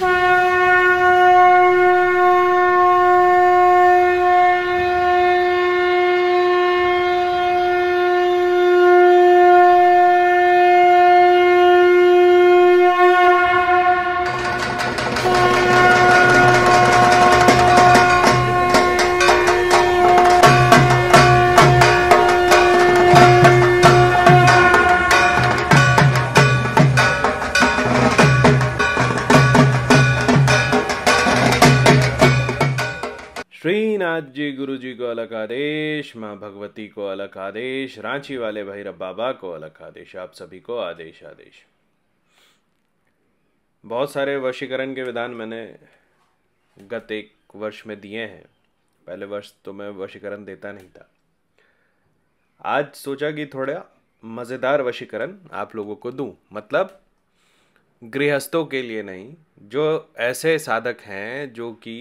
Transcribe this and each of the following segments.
Bye. आदेश माँ भगवती को अलग आदेश रांची वाले भैरव बाबा को अलग आदेश आप सभी को आदेश आदेश बहुत सारे वशीकरण के विधान मैंने गत एक वर्ष में दिए हैं पहले वर्ष तो मैं वशीकरण देता नहीं था आज सोचा कि थोड़ा मज़ेदार वशीकरण आप लोगों को दूं मतलब गृहस्थों के लिए नहीं जो ऐसे साधक हैं जो कि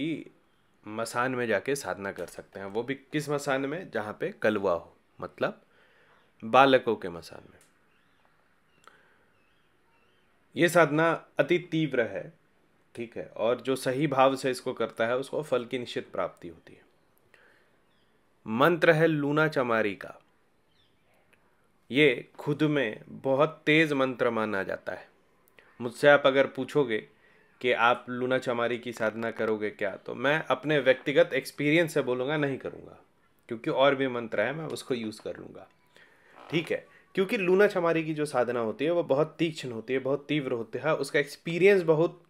मसान में जाके साधना कर सकते हैं वो भी किस मसान में जहाँ पे कलवा हो मतलब बालकों के मसान में ये साधना अति तीव्र है ठीक है और जो सही भाव से इसको करता है उसको फल की निश्चित प्राप्ति होती है मंत्र है लूना चमारी का ये खुद में बहुत तेज़ मंत्र माना जाता है मुझसे आप अगर पूछोगे कि आप लूना चमारी की साधना करोगे क्या तो मैं अपने व्यक्तिगत एक्सपीरियंस से बोलूँगा नहीं करूँगा क्योंकि और भी मंत्र है मैं उसको यूज़ कर लूँगा ठीक है क्योंकि लूना चमारी की जो साधना होती है वो बहुत तीक्ष्ण होती है बहुत तीव्र होती है उसका एक्सपीरियंस बहुत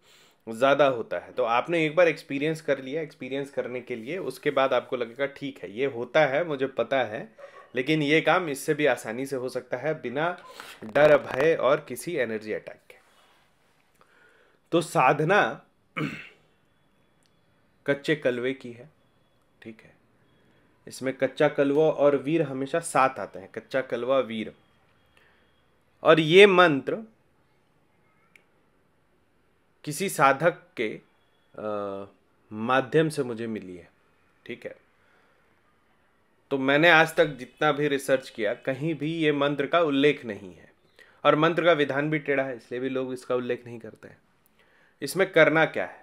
ज़्यादा होता है तो आपने एक बार एक्सपीरियंस कर लिया एक्सपीरियंस करने के लिए उसके बाद आपको लगेगा ठीक है ये होता है मुझे पता है लेकिन ये काम इससे भी आसानी से हो सकता है बिना डर भय और किसी एनर्जी अटैक के तो साधना कच्चे कलवे की है ठीक है इसमें कच्चा कलवा और वीर हमेशा साथ आते हैं कच्चा कलवा वीर और ये मंत्र किसी साधक के आ, माध्यम से मुझे मिली है ठीक है तो मैंने आज तक जितना भी रिसर्च किया कहीं भी ये मंत्र का उल्लेख नहीं है और मंत्र का विधान भी टेढ़ा है इसलिए भी लोग इसका उल्लेख नहीं करते हैं इसमें करना क्या है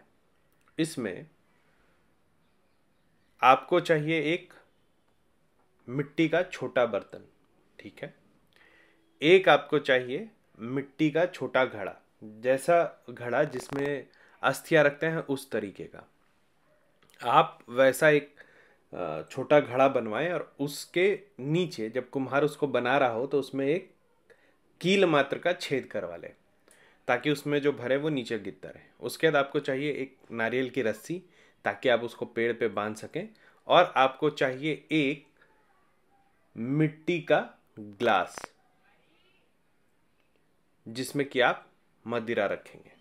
इसमें आपको चाहिए एक मिट्टी का छोटा बर्तन ठीक है एक आपको चाहिए मिट्टी का छोटा घड़ा जैसा घड़ा जिसमें अस्थियाँ रखते हैं उस तरीके का आप वैसा एक छोटा घड़ा बनवाएं और उसके नीचे जब कुम्हार उसको बना रहा हो तो उसमें एक कील मात्र का छेद करवा लें ताकि उसमें जो भरे वो नीचे गिरता रहे उसके बाद आपको चाहिए एक नारियल की रस्सी ताकि आप उसको पेड़ पे बांध सकें और आपको चाहिए एक मिट्टी का ग्लास जिसमें कि आप मदिरा रखेंगे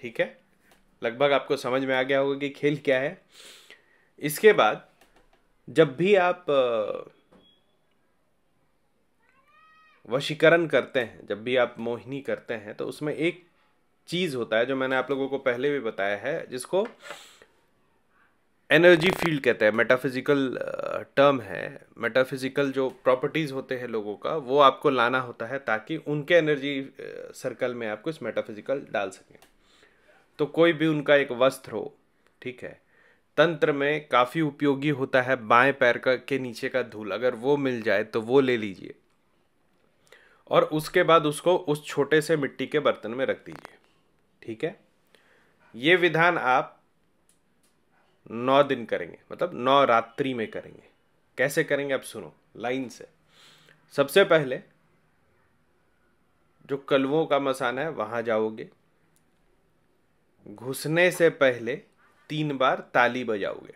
ठीक है लगभग आपको समझ में आ गया होगा कि खेल क्या है इसके बाद जब भी आप वशीकरण करते हैं जब भी आप मोहिनी करते हैं तो उसमें एक चीज़ होता है जो मैंने आप लोगों को पहले भी बताया है जिसको एनर्जी फील्ड कहते हैं मेटाफिज़िकल टर्म है मेटाफिज़िकल जो प्रॉपर्टीज़ होते हैं लोगों का वो आपको लाना होता है ताकि उनके एनर्जी सर्कल में आप कुछ मेटाफिज़िकल डाल सकें तो कोई भी उनका एक वस्त्र हो ठीक है तंत्र में काफ़ी उपयोगी होता है बाएं पैर का के नीचे का धूल अगर वो मिल जाए तो वो ले लीजिए और उसके बाद उसको उस छोटे से मिट्टी के बर्तन में रख दीजिए ठीक है ये विधान आप नौ दिन करेंगे मतलब नौ रात्रि में करेंगे कैसे करेंगे आप सुनो लाइन से सबसे पहले जो कलवों का मसान है वहां जाओगे घुसने से पहले तीन बार ताली बजाओगे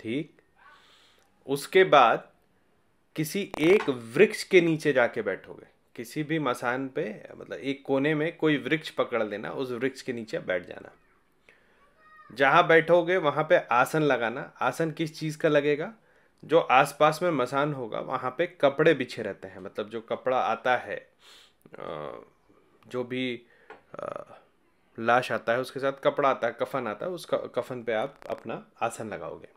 ठीक उसके बाद किसी एक वृक्ष के नीचे जाके बैठोगे किसी भी मसान पे मतलब एक कोने में कोई वृक्ष पकड़ लेना उस वृक्ष के नीचे बैठ जाना जहाँ बैठोगे वहाँ पे आसन लगाना आसन किस चीज़ का लगेगा जो आसपास में मसान होगा वहाँ पे कपड़े बिछे रहते हैं मतलब जो कपड़ा आता है जो भी लाश आता है उसके साथ कपड़ा आता है कफन आता है उस कफन पे आप अपना आसन लगाओगे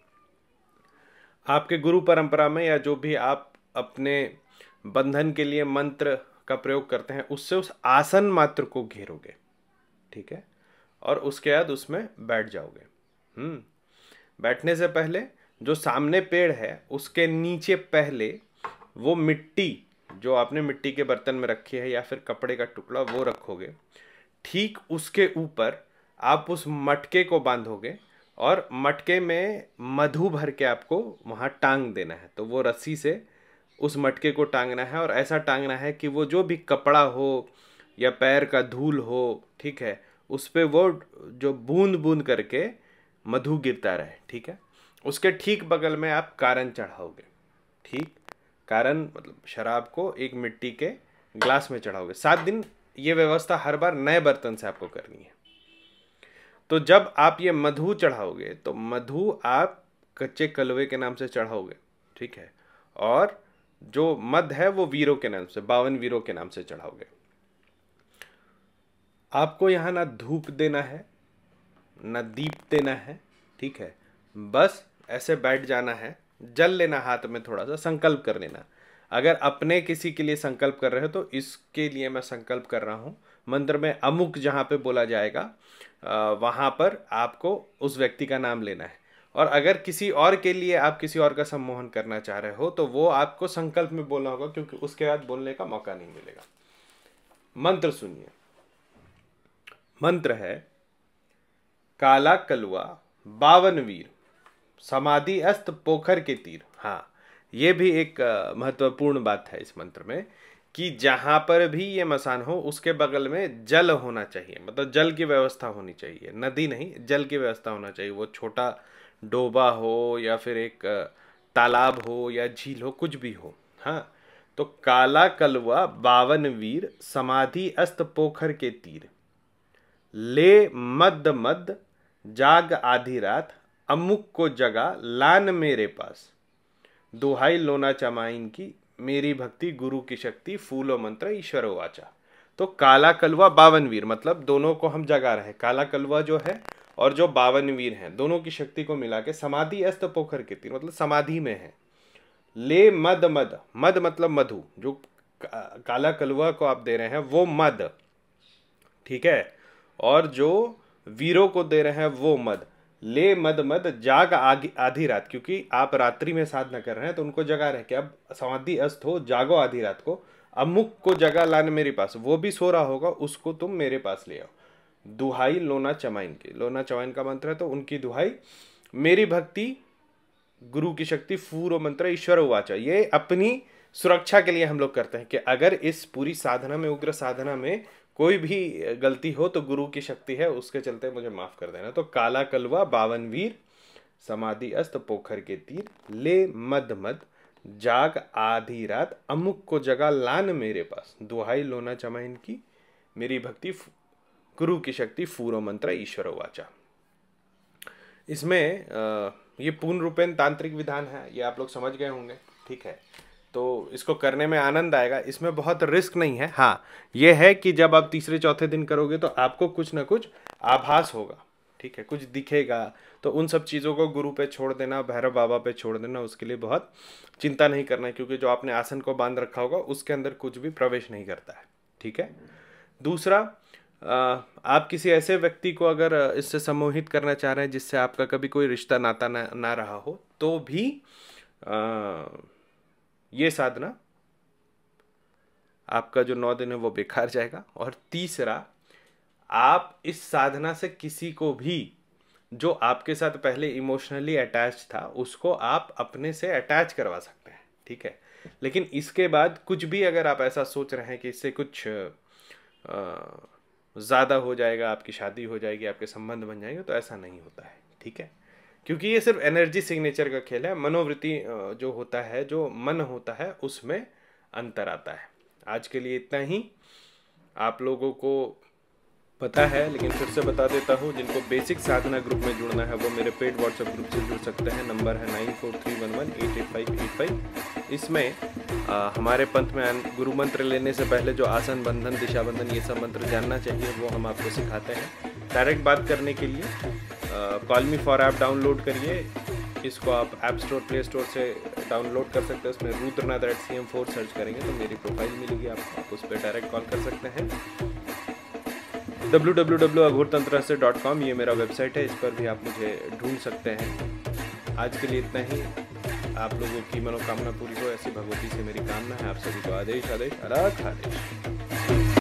आपके गुरु परंपरा में या जो भी आप अपने बंधन के लिए मंत्र का प्रयोग करते हैं उससे उस आसन मात्र को घेरोगे ठीक है और उसके बाद उसमें बैठ जाओगे हम्म बैठने से पहले जो सामने पेड़ है उसके नीचे पहले वो मिट्टी जो आपने मिट्टी के बर्तन में रखी है या फिर कपड़े का टुकड़ा वो रखोगे ठीक उसके ऊपर आप उस मटके को बांधोगे और मटके में मधु भर के आपको वहाँ टांग देना है तो वो रस्सी से उस मटके को टांगना है और ऐसा टांगना है कि वो जो भी कपड़ा हो या पैर का धूल हो ठीक है उस पर वो जो बूंद बूंद करके मधु गिरता रहे ठीक है उसके ठीक बगल में आप कारण चढ़ाओगे ठीक कारण मतलब शराब को एक मिट्टी के ग्लास में चढ़ाओगे सात दिन ये व्यवस्था हर बार नए बर्तन से आपको करनी है तो जब आप ये मधु चढ़ाओगे तो मधु आप कच्चे कलवे के नाम से चढ़ाओगे ठीक है और जो मध है वो वीरों के नाम से बावन वीरों के नाम से चढ़ाओगे आपको यहां ना धूप देना है ना दीप देना है ठीक है बस ऐसे बैठ जाना है जल लेना हाथ में थोड़ा सा संकल्प कर लेना अगर अपने किसी के लिए संकल्प कर रहे हो तो इसके लिए मैं संकल्प कर रहा हूं मंदिर में अमुक जहां पे बोला जाएगा वहां पर आपको उस व्यक्ति का नाम लेना है और अगर किसी और के लिए आप किसी और का सम्मोहन करना चाह रहे हो तो वो आपको संकल्प में बोलना होगा क्योंकि उसके बाद बोलने का मौका नहीं मिलेगा मंत्र सुनिए मंत्र है काला कलुआ बावन वीर समाधि अस्त पोखर के तीर हाँ ये भी एक महत्वपूर्ण बात है इस मंत्र में कि जहां पर भी ये मसान हो उसके बगल में जल होना चाहिए मतलब जल की व्यवस्था होनी चाहिए नदी नहीं जल की व्यवस्था होना चाहिए वो छोटा डोबा हो या फिर एक तालाब हो या झील हो कुछ भी हो हाँ तो काला कलवा बावन वीर समाधि अस्त पोखर के तीर ले मद मद जाग आधी रात अमुक को जगा लान मेरे पास दोहाई लोना चमाइन की मेरी भक्ति गुरु की शक्ति फूलो मंत्र ईश्वर वाचा तो काला कलवा बावन वीर मतलब दोनों को हम जगा रहे काला कलवा जो है और जो बावन वीर हैं दोनों की शक्ति को मिला के समाधि अस्त पोखर के तीर मतलब समाधि में है ले मद मद मद मतलब मधु जो काला कलुआ को आप दे रहे हैं वो मद ठीक है और जो वीरों को दे रहे हैं वो मद ले मद मद जाग आगी आधी रात क्योंकि आप रात्रि में साधना कर रहे हैं तो उनको जगा रहे कि अब समाधि अस्त हो जागो आधी रात को अमुक को जगा लाने मेरे पास वो भी सो रहा होगा उसको तुम मेरे पास ले आओ दुहाई लोना चमाइन के लोना चमाइन का मंत्र है तो उनकी दुहाई मेरी भक्ति गुरु की शक्ति फूरो मंत्र ईश्वर उवाचा ये अपनी सुरक्षा के लिए हम लोग करते हैं कि अगर इस पूरी साधना में उग्र साधना में कोई भी गलती हो तो गुरु की शक्ति है उसके चलते मुझे माफ़ कर देना तो काला कलवा बावन वीर समाधि अस्त पोखर के तीर ले मद मद जाग आधी रात अमुक को जगा लान मेरे पास दुहाई लोना चमाइन की मेरी भक्ति गुरु की शक्ति फूरो मंत्र ईश्वर वाचा इसमें ये पूर्ण रूपेण तांत्रिक विधान है ये आप लोग समझ गए होंगे ठीक है तो इसको करने में आनंद आएगा इसमें बहुत रिस्क नहीं है हाँ ये है कि जब आप तीसरे चौथे दिन करोगे तो आपको कुछ ना कुछ आभास होगा ठीक है कुछ दिखेगा तो उन सब चीज़ों को गुरु पे छोड़ देना भैरव बाबा पे छोड़ देना उसके लिए बहुत चिंता नहीं करना है क्योंकि जो आपने आसन को बांध रखा होगा उसके अंदर कुछ भी प्रवेश नहीं करता है ठीक है दूसरा आप किसी ऐसे व्यक्ति को अगर इससे सम्मोहित करना चाह रहे हैं जिससे आपका कभी कोई रिश्ता नाता ना ना रहा हो तो भी आ, ये साधना आपका जो नौ दिन है वो बेकार जाएगा और तीसरा आप इस साधना से किसी को भी जो आपके साथ पहले इमोशनली अटैच था उसको आप अपने से अटैच करवा सकते हैं ठीक है लेकिन इसके बाद कुछ भी अगर आप ऐसा सोच रहे हैं कि इससे कुछ आ, ज़्यादा हो जाएगा आपकी शादी हो जाएगी आपके संबंध बन जाएंगे तो ऐसा नहीं होता है ठीक है क्योंकि ये सिर्फ एनर्जी सिग्नेचर का खेल है मनोवृत्ति जो होता है जो मन होता है उसमें अंतर आता है आज के लिए इतना ही आप लोगों को पता है लेकिन फिर से बता देता हूँ जिनको बेसिक साधना ग्रुप में जुड़ना है वो मेरे पेड व्हाट्सएप ग्रुप से जुड़ सकते हैं नंबर है nine four three one one eight eight five eight five इसमें आ, हमारे पंथ में गुरु मंत्र लेने से पहले जो आसन बंधन दिशा बंधन ये सब मंत्र जानना चाहिए वो हम आपको सिखाते हैं डायरेक्ट बात करने के लिए call me for app download करिए इसको आप ऐप स्टोर प्ले स्टोर से डाउनलोड कर सकते हैं उसमें Rudranath at C M four search करेंगे तो मेरी प्रोफाइल मिलेगी आप, आप उस पर डायरेक्ट कॉल कर सकते हैं डब्ल्यू डब्ल्यू डब्ल्यू अघोरतंत्र से डॉट कॉम ये मेरा वेबसाइट है इस पर भी आप मुझे ढूंढ सकते हैं आज के लिए इतना ही आप लोगों की मनोकामना पूरी हो ऐसी भगवती से मेरी कामना है आप सभी को आदेश आदेश अराख आदेश